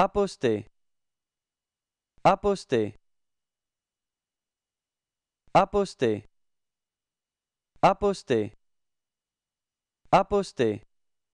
Aposté. Aposté. Aposté. Aposté. Aposté.